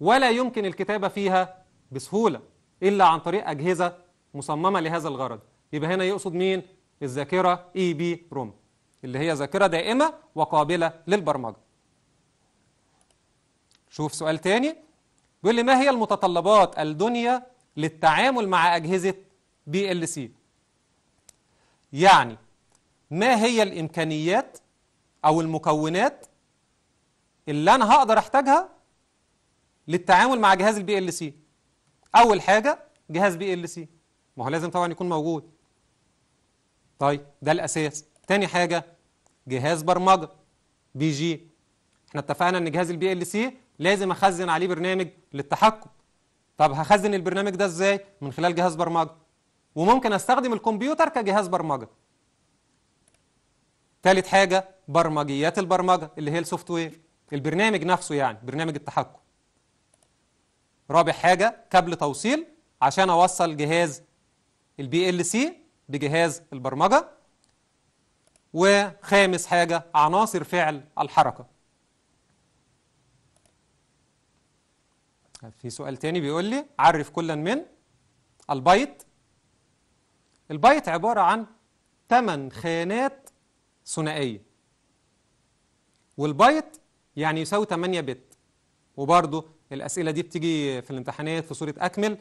ولا يمكن الكتابه فيها بسهوله الا عن طريق اجهزه مصممه لهذا الغرض يبقى هنا يقصد مين الذاكره اي بي روم اللي هي ذاكره دائمه وقابله للبرمجه شوف سؤال تاني بيقول لي ما هي المتطلبات الدنيا للتعامل مع أجهزة بي ال سي يعني ما هي الإمكانيات أو المكونات اللي أنا هقدر أحتاجها للتعامل مع جهاز البي ال سي أول حاجة جهاز بي ال سي ما هو لازم طبعا يكون موجود طيب ده الأساس تاني حاجة جهاز برمجة بي جي احنا اتفقنا ان جهاز البي ال سي لازم اخزن عليه برنامج للتحكم طب هخزن البرنامج ده ازاي من خلال جهاز برمجه وممكن استخدم الكمبيوتر كجهاز برمجه ثالث حاجه برمجيات البرمجه اللي هي السوفت وير البرنامج نفسه يعني برنامج التحكم رابع حاجه كابل توصيل عشان اوصل جهاز البي ال سي بجهاز البرمجه وخامس حاجه عناصر فعل الحركه في سؤال تاني بيقول لي عرف كلا من البايت البايت عبارة عن ثمان خانات ثنائية والبايت يعني يساوي 8 بت وبرضه الأسئلة دي بتيجي في الامتحانات في صورة أكمل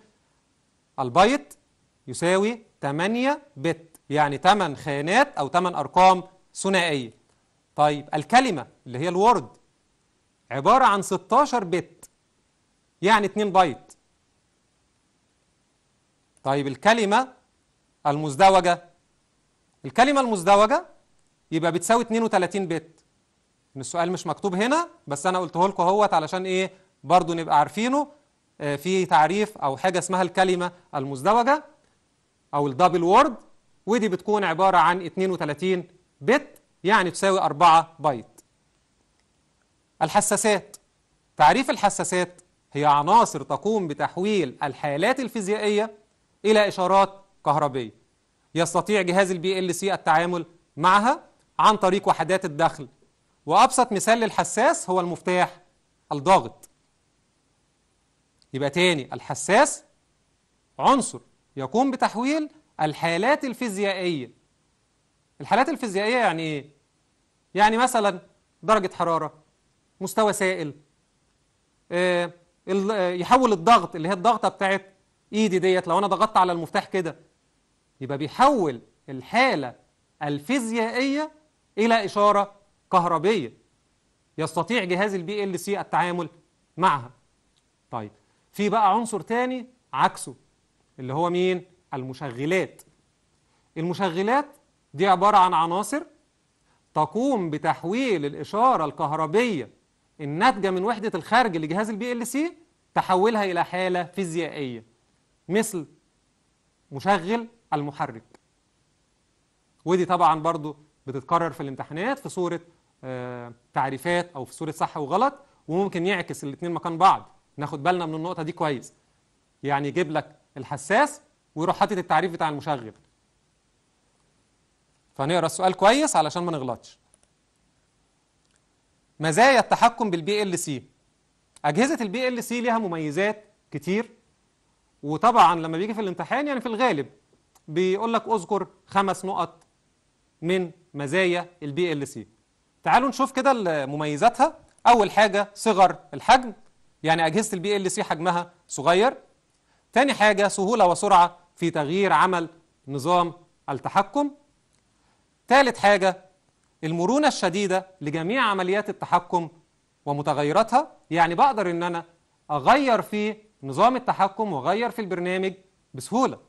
البايت يساوي 8 بت يعني 8 خانات أو 8 أرقام ثنائية طيب الكلمة اللي هي الورد عبارة عن 16 بت يعني 2 بايت طيب الكلمة المزدوجة الكلمة المزدوجة يبقى بتساوي 32 بت السؤال مش مكتوب هنا بس أنا قلته لكم اهوت علشان إيه برضو نبقى عارفينه آه، في تعريف أو حاجة اسمها الكلمة المزدوجة أو الدبل وورد ودي بتكون عبارة عن 32 بت يعني تساوي 4 بايت الحساسات تعريف الحساسات هي عناصر تقوم بتحويل الحالات الفيزيائية إلى إشارات كهربية يستطيع جهاز البي ال سي التعامل معها عن طريق وحدات الدخل وأبسط مثال للحساس هو المفتاح الضاغط يبقى تاني الحساس عنصر يقوم بتحويل الحالات الفيزيائية الحالات الفيزيائية يعني إيه؟ يعني مثلا درجة حرارة مستوى سائل آه يحول الضغط اللي هي الضغطه بتاعت ايدي ديت لو انا ضغطت على المفتاح كده يبقى بيحول الحاله الفيزيائيه الى اشاره كهربيه يستطيع جهاز البي ال سي التعامل معها طيب في بقى عنصر تاني عكسه اللي هو مين المشغلات المشغلات دي عباره عن عناصر تقوم بتحويل الاشاره الكهربيه الناتجة من وحدة الخارج لجهاز البي ال سي تحولها إلى حالة فيزيائية مثل مشغل المحرك ودي طبعا برضو بتتكرر في الامتحانات في صورة آه، تعريفات أو في صورة صح وغلط وممكن يعكس الاثنين مكان بعض ناخد بالنا من النقطة دي كويس يعني يجيب لك الحساس ويروح حاطط التعريف بتاع المشغل فنقرا السؤال كويس علشان ما نغلطش مزايا التحكم بالبي ال سي اجهزه البي ال سي ليها مميزات كتير وطبعا لما بيجي في الامتحان يعني في الغالب بيقول لك اذكر خمس نقط من مزايا البي ال سي تعالوا نشوف كده مميزاتها اول حاجه صغر الحجم يعني اجهزه البي ال سي حجمها صغير تاني حاجه سهوله وسرعه في تغيير عمل نظام التحكم تالت حاجه المرونة الشديدة لجميع عمليات التحكم ومتغيراتها يعني بقدر ان انا اغير في نظام التحكم واغير في البرنامج بسهولة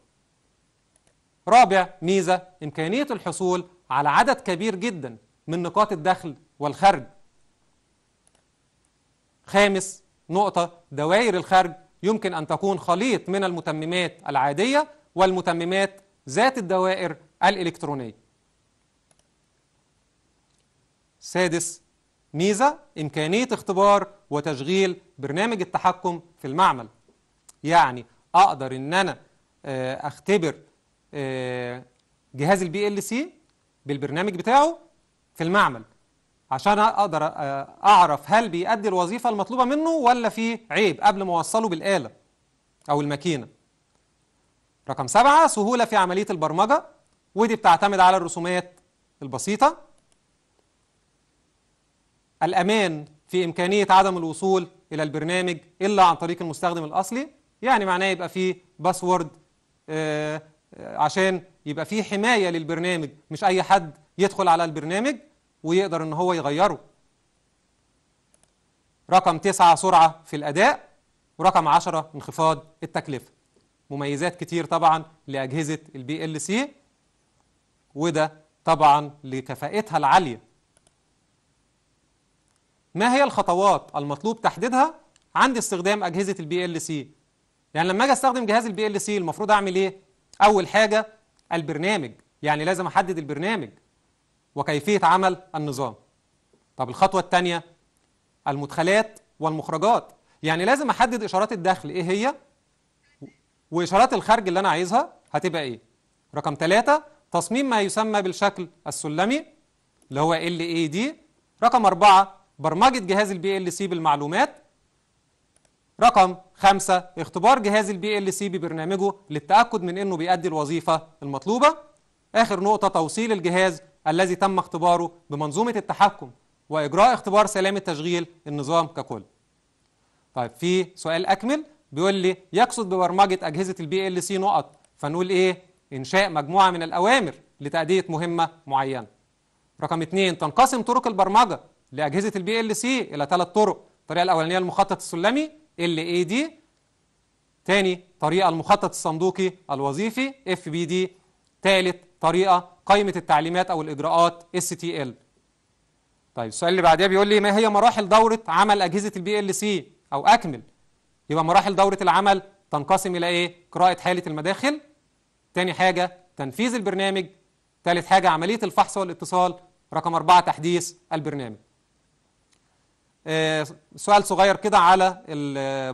رابع ميزة إمكانية الحصول على عدد كبير جدا من نقاط الدخل والخرج خامس نقطة دوائر الخرج يمكن أن تكون خليط من المتممات العادية والمتممات ذات الدوائر الإلكترونية سادس ميزة إمكانية اختبار وتشغيل برنامج التحكم في المعمل يعني أقدر إن أنا آه، أختبر آه، جهاز البي ال سي بالبرنامج بتاعه في المعمل عشان أقدر آه، أعرف هل بيأدي الوظيفة المطلوبة منه ولا في عيب قبل ما أوصله بالآلة أو الماكينة رقم سبعة سهولة في عملية البرمجة ودي بتعتمد على الرسومات البسيطة الأمان في إمكانية عدم الوصول إلى البرنامج إلا عن طريق المستخدم الأصلي يعني معناه يبقى فيه باسورد آه، آه، عشان يبقى فيه حماية للبرنامج مش أي حد يدخل على البرنامج ويقدر إن هو يغيره رقم تسعة سرعة في الأداء ورقم عشرة انخفاض التكلفة مميزات كتير طبعا لأجهزة البي ال سي وده طبعا لكفاءتها العالية ما هي الخطوات المطلوب تحديدها عند استخدام أجهزة البي ال سي يعني لما أجي أستخدم جهاز البي ال سي المفروض أعمل إيه؟ أول حاجة البرنامج يعني لازم أحدد البرنامج وكيفية عمل النظام طب الخطوة الثانية المدخلات والمخرجات يعني لازم أحدد إشارات الدخل إيه هي وإشارات الخارج اللي أنا عايزها هتبقى إيه رقم ثلاثة تصميم ما يسمى بالشكل السلمي اللي هو ال اي دي رقم أربعة برمجة جهاز البي ال سي بالمعلومات رقم خمسة اختبار جهاز البي ال سي ببرنامجه للتأكد من أنه بيأدي الوظيفة المطلوبة آخر نقطة توصيل الجهاز الذي تم اختباره بمنظومة التحكم وإجراء اختبار سلامة تشغيل النظام ككل طيب في سؤال أكمل بيقول لي يقصد ببرمجة أجهزة البي ال سي نقط فنقول إيه إنشاء مجموعة من الأوامر لتأدية مهمة معينة رقم اثنين تنقسم طرق البرمجة لأجهزة البي ال سي إلى ثلاث طرق الطريقة الأولانية المخطط السلمي ال اي دي ثاني طريقة المخطط الصندوقي الوظيفي اف بي دي ثالث طريقة قائمة التعليمات أو الإجراءات اس تي ال طيب السؤال اللي بعديه بيقول لي ما هي مراحل دورة عمل أجهزة البي ال سي أو أكمل يبقى مراحل دورة العمل تنقسم إلى إيه؟ قراءة حالة المداخل ثاني حاجة تنفيذ البرنامج ثالث حاجة عملية الفحص والاتصال رقم أربعة تحديث البرنامج آه، سؤال صغير كده على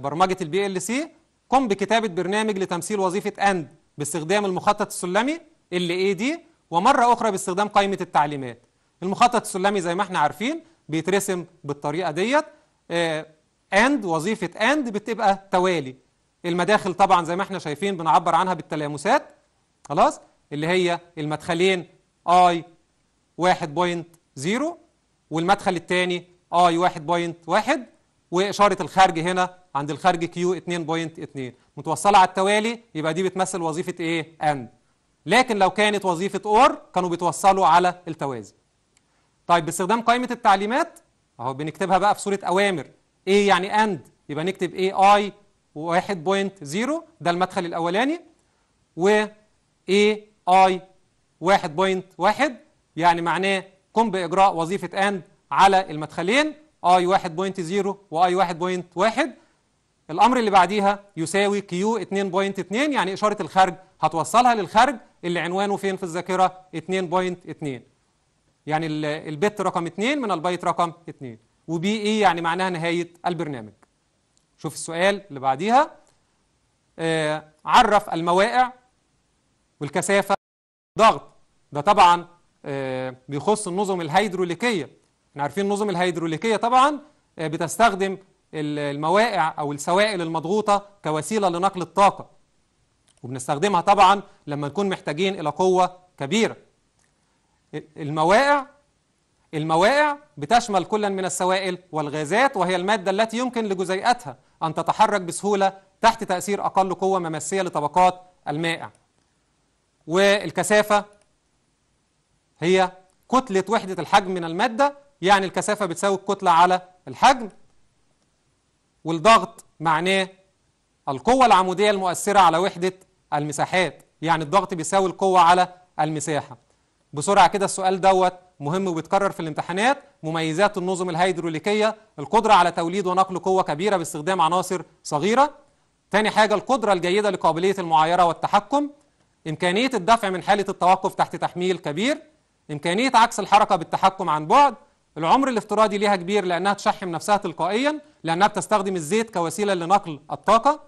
برمجة البي ال سي قم بكتابة برنامج لتمثيل وظيفة أند باستخدام المخطط السلمي ال اي دي ومرة أخرى باستخدام قائمة التعليمات المخطط السلمي زي ما احنا عارفين بيترسم بالطريقة ديت أند آه، وظيفة أند بتبقى توالي المداخل طبعا زي ما احنا شايفين بنعبر عنها بالتلامسات خلاص اللي هي المدخلين اي 1.0 والمدخل الثاني اي آه، 1.1 واشاره الخارج هنا عند الخارج كيو 2.2 متوصله على التوالي يبقى دي بتمثل وظيفه ايه اند لكن لو كانت وظيفه اور كانوا بيتوصلوا على التوازي طيب باستخدام قائمه التعليمات اهو بنكتبها بقى في صوره اوامر ايه يعني اند يبقى نكتب اي اي 1.0 ده المدخل الاولاني و اي اي 1.1 يعني معناه قم باجراء وظيفه اند على المدخلين اي 1.0 واي 1.1 الامر اللي بعديها يساوي كيو 2.2 يعني اشاره الخارج هتوصلها للخارج اللي عنوانه فين في الذاكره 2.2 يعني البت رقم 2 من البايت رقم 2 وبي اي يعني معناها نهايه البرنامج شوف السؤال اللي بعديها آه عرف المواقع والكثافه ضغط ده طبعا آه بيخص النظم الهيدروليكيه احنا عارفين النظم الهيدروليكيه طبعا آه، بتستخدم الموائع او السوائل المضغوطه كوسيله لنقل الطاقه وبنستخدمها طبعا لما نكون محتاجين الى قوه كبيره الموائع الموائع بتشمل كلا من السوائل والغازات وهي الماده التي يمكن لجزيئاتها ان تتحرك بسهوله تحت تاثير اقل قوه مماسية لطبقات المائع والكثافه هي كتله وحده الحجم من الماده يعني الكثافة بتساوي الكتلة على الحجم والضغط معناه القوة العمودية المؤثرة على وحدة المساحات يعني الضغط بيساوي القوة على المساحة بسرعة كده السؤال دوت مهم وبيتكرر في الامتحانات مميزات النظم الهيدروليكية القدرة على توليد ونقل قوة كبيرة باستخدام عناصر صغيرة تاني حاجة القدرة الجيدة لقابلية المعايرة والتحكم إمكانية الدفع من حالة التوقف تحت تحميل كبير إمكانية عكس الحركة بالتحكم عن بعد العمر الافتراضي ليها كبير لأنها تشحم نفسها تلقائيا لأنها بتستخدم الزيت كوسيلة لنقل الطاقة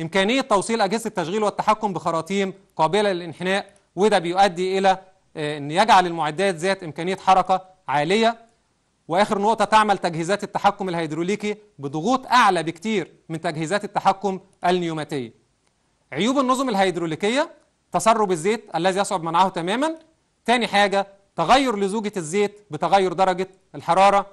إمكانية توصيل أجهزة التشغيل والتحكم بخراطيم قابلة للانحناء وده بيؤدي إلى آه، أن يجعل المعدات ذات إمكانية حركة عالية وآخر نقطة تعمل تجهيزات التحكم الهيدروليكي بضغوط أعلى بكتير من تجهيزات التحكم النيوماتية عيوب النظم الهيدروليكية تسرب الزيت الذي يصعب منعه تماما تاني حاجة تغير لزوجة الزيت بتغير درجة الحرارة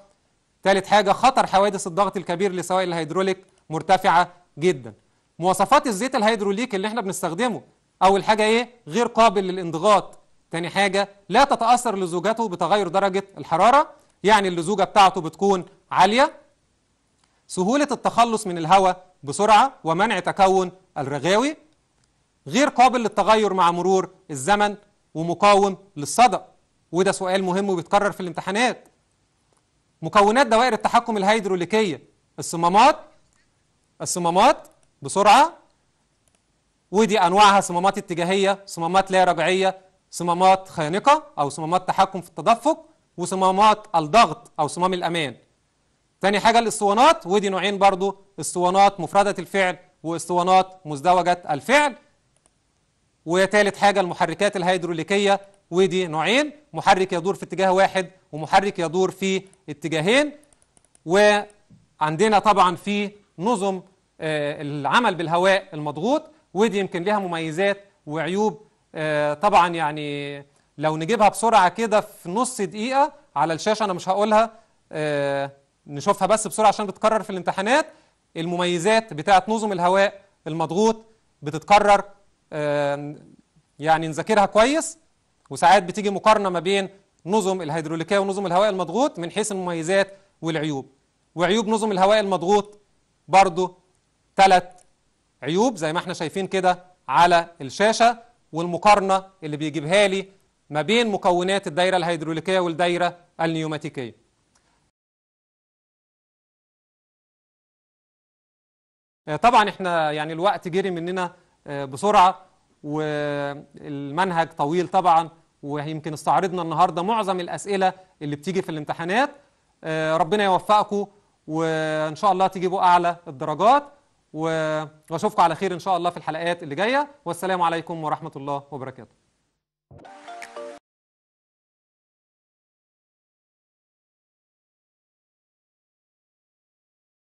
ثالث حاجة خطر حوادث الضغط الكبير لسوائل الهيدروليك مرتفعة جدا مواصفات الزيت الهيدروليك اللي احنا بنستخدمه أول حاجة إيه غير قابل للانضغاط تاني حاجة لا تتأثر لزوجته بتغير درجة الحرارة يعني اللزوجة بتاعته بتكون عالية سهولة التخلص من الهواء بسرعة ومنع تكون الرغاوي غير قابل للتغير مع مرور الزمن ومقاوم للصدأ وده سؤال مهم وبيتكرر في الامتحانات مكونات دوائر التحكم الهيدروليكية الصمامات الصمامات بسرعة ودي أنواعها صمامات اتجاهية صمامات لا رجعية صمامات خانقة أو صمامات تحكم في التدفق وصمامات الضغط أو صمام الأمان تاني حاجة الاسطوانات ودي نوعين برضو اسطوانات مفردة الفعل واسطوانات مزدوجة الفعل وتالت حاجة المحركات الهيدروليكية ودي نوعين محرك يدور في اتجاه واحد ومحرك يدور في اتجاهين وعندنا طبعا في نظم آه، العمل بالهواء المضغوط ودي يمكن لها مميزات وعيوب آه، طبعا يعني لو نجيبها بسرعة كده في نص دقيقة على الشاشة أنا مش هقولها آه، نشوفها بس بسرعة عشان بتكرر في الامتحانات المميزات بتاعة نظم الهواء المضغوط بتتكرر يعني نذاكرها كويس وساعات بتيجي مقارنه ما بين نظم الهيدروليكيه ونظم الهواء المضغوط من حيث المميزات والعيوب وعيوب نظم الهواء المضغوط برضو ثلاث عيوب زي ما احنا شايفين كده على الشاشه والمقارنه اللي بيجيبها لي ما بين مكونات الدايره الهيدروليكيه والدايره النيوماتيكيه آه، طبعا احنا يعني الوقت جري مننا آه، بسرعه والمنهج طويل طبعا ويمكن استعرضنا النهارده معظم الاسئله اللي بتيجي في الامتحانات آه، ربنا يوفقكم وان شاء الله تجيبوا اعلى الدرجات واشوفكم على خير ان شاء الله في الحلقات اللي جايه والسلام عليكم ورحمه الله وبركاته